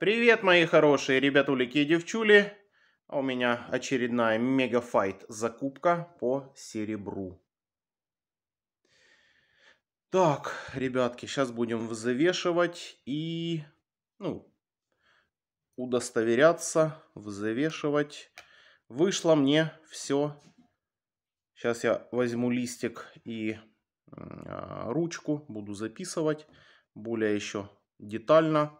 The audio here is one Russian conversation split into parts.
Привет, мои хорошие ребятулики и девчули. А у меня очередная мегафайт закупка по серебру. Так, ребятки, сейчас будем взвешивать и, ну, удостоверяться, взвешивать. Вышло мне все. Сейчас я возьму листик и а, ручку, буду записывать более еще детально.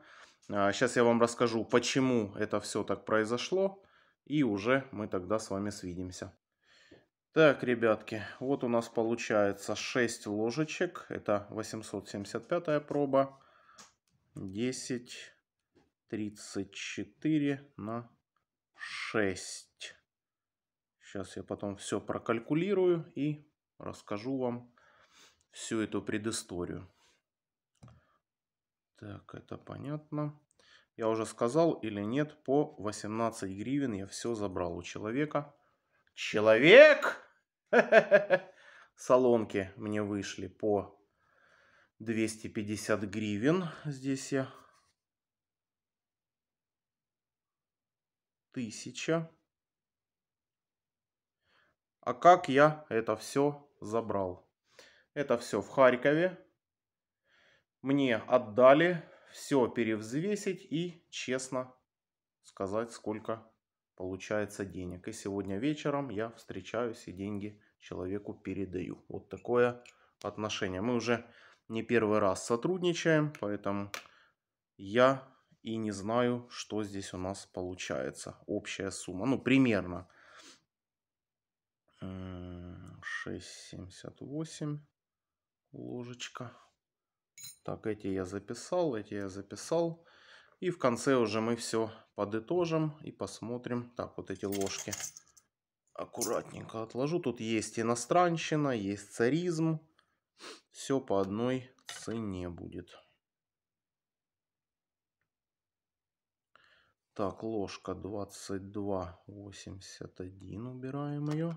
Сейчас а, я вам расскажу, почему это все так произошло. И уже мы тогда с вами свидимся. Так, ребятки, вот у нас получается 6 ложечек. Это 875 проба. 10, 34 на 6. Сейчас я потом все прокалькулирую и расскажу вам всю эту предысторию. Так, это понятно. Я уже сказал или нет, по 18 гривен я все забрал у человека. Человек! Салонки мне вышли по 250 гривен. Здесь я... Тысяча. А как я это все забрал? Это все в Харькове мне отдали, все перевзвесить и честно сказать, сколько получается денег. И сегодня вечером я встречаюсь и деньги человеку передаю. Вот такое отношение. Мы уже не первый раз сотрудничаем, поэтому я и не знаю, что здесь у нас получается. Общая сумма, ну примерно 6,78 ложечка. Так, эти я записал, эти я записал. И в конце уже мы все подытожим и посмотрим. Так, вот эти ложки аккуратненько отложу. Тут есть иностранщина, есть царизм. Все по одной цене будет. Так, ложка 22,81. Убираем ее.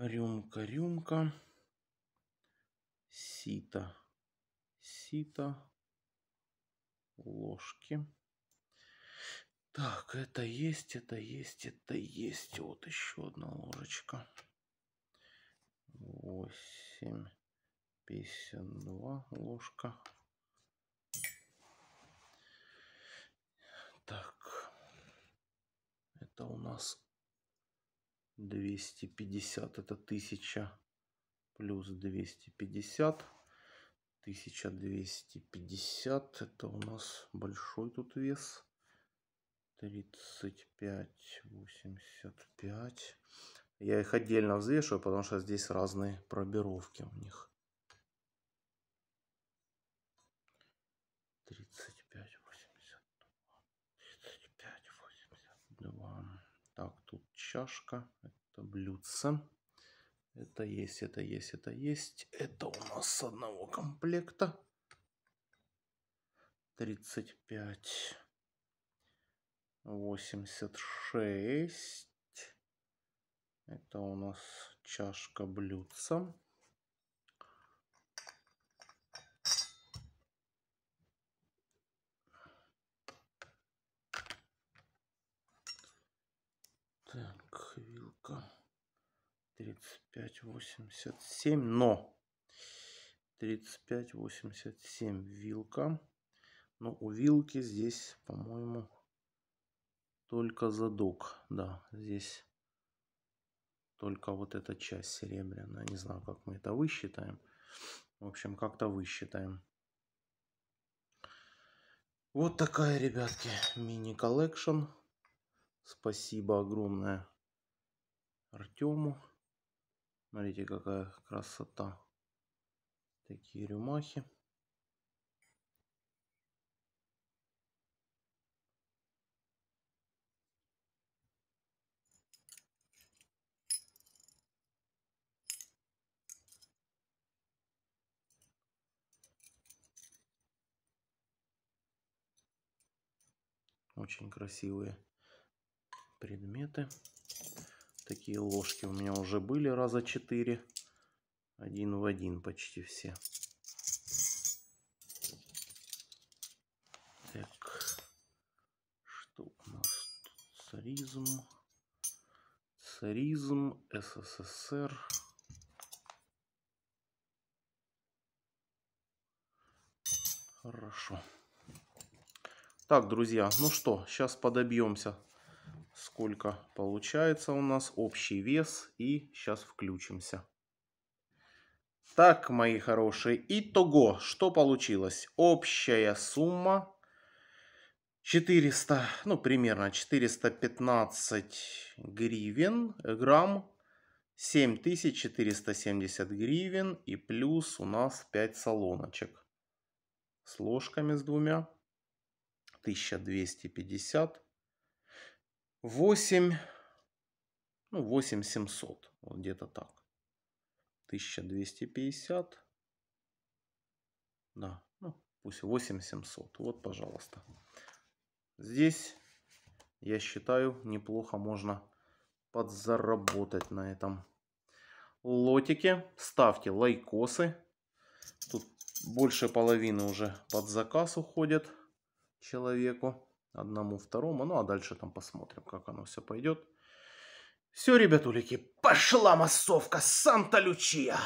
Рюмка, рюмка. Сито, сито. Ложки. Так, это есть, это есть, это есть. Вот еще одна ложечка. 8, 52 ложка. Так, это у нас 250 это 1000 плюс 250. 1250 это у нас большой тут вес. 35, 85. Я их отдельно взвешиваю, потому что здесь разные пробировки у них. Так, тут чашка, это блюдце. Это есть, это есть, это есть. Это у нас с одного комплекта. 35, 86. Это у нас чашка блюдца. Так, вилка 35,87, но 35,87 вилка. Но у вилки здесь, по-моему, только задок. Да, здесь только вот эта часть серебряная. Не знаю, как мы это высчитаем. В общем, как-то высчитаем. Вот такая, ребятки, мини-коллекшн. Спасибо огромное Артему. Смотрите, какая красота. Такие рюмахи. Очень красивые предметы. Такие ложки у меня уже были раза четыре. Один в один почти все. Так, что у нас тут? Царизм. Царизм, СССР. Хорошо. Так, друзья, ну что, сейчас подобьемся сколько получается у нас общий вес. И сейчас включимся. Так, мои хорошие, итого, что получилось? Общая сумма 400, ну, примерно 415 гривен, грамм, 7470 гривен и плюс у нас 5 салоночек с ложками с двумя, 1250 8, ну 8700, вот где-то так. 1250, да, ну пусть 8700, вот пожалуйста. Здесь, я считаю, неплохо можно подзаработать на этом лотике. Ставьте лайкосы. Тут больше половины уже под заказ уходит человеку одному, второму. Ну, а дальше там посмотрим, как оно все пойдет. Все, ребятулики, пошла массовка Санта-Лючия!